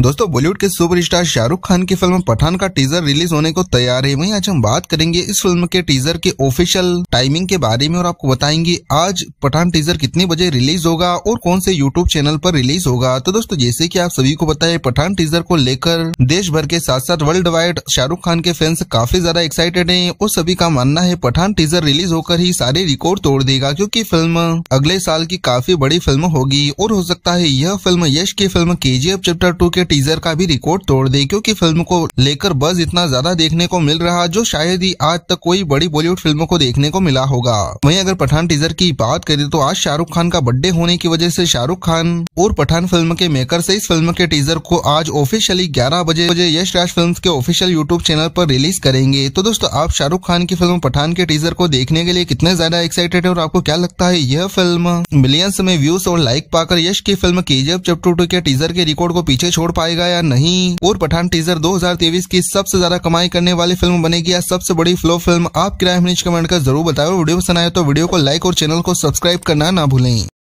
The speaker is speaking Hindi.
दोस्तों बॉलीवुड के सुपरस्टार शाहरुख खान की फिल्म पठान का टीजर रिलीज होने को तैयार है वहीं आज हम बात करेंगे इस फिल्म के टीजर के ऑफिशियल टाइमिंग के बारे में और आपको बताएंगे आज पठान टीजर कितने बजे रिलीज होगा और कौन से यूट्यूब चैनल पर रिलीज होगा तो दोस्तों जैसे की आप सभी को बताए पठान टीजर को लेकर देश भर के साथ साथ वर्ल्ड वाइड शाहरुख खान के फैंस काफी ज्यादा एक्साइटेड है और सभी का मानना है पठान टीजर रिलीज होकर ही सारे रिकॉर्ड तोड़ देगा क्यूँकी फिल्म अगले साल की काफी बड़ी फिल्म होगी और हो सकता है यह फिल्म यश की फिल्म के चैप्टर टू के टीजर का भी रिकॉर्ड तोड़ दे क्योंकि फिल्म को लेकर बस इतना ज्यादा देखने को मिल रहा जो शायद ही आज तक कोई बड़ी बॉलीवुड फिल्मों को देखने को मिला होगा वहीं अगर पठान टीजर की बात करें तो आज शाहरुख खान का बर्थडे होने की वजह से शाहरुख खान और पठान फिल्म के मेकर से इस फिल्म के टीजर को आज ऑफिशियली ग्यारह बजे बजे यश राज फिल्म के ऑफिशियल यूट्यूब चैनल पर रिलीज करेंगे तो दोस्तों आप शाहरुख खान की फिल्म पठान के टीजर को देखने के लिए कितने ज्यादा एक्साइटेड है और आपको क्या लगता है यह फिल्म मिलियंस में व्यूज और लाइक पाकर यश की फिल्म केजीएफ चैप्टर टू के टीजर के रिकॉर्ड को पीछे छोड़ पाएगा या नहीं और पठान टीजर 2023 की सबसे ज्यादा कमाई करने वाली फिल्म बनेगी या सबसे बड़ी फ्लो फिल्म आप किराया कमेंट कर जरूर बताओ वीडियो पसंद आए तो वीडियो को लाइक और चैनल को सब्सक्राइब करना ना भूलें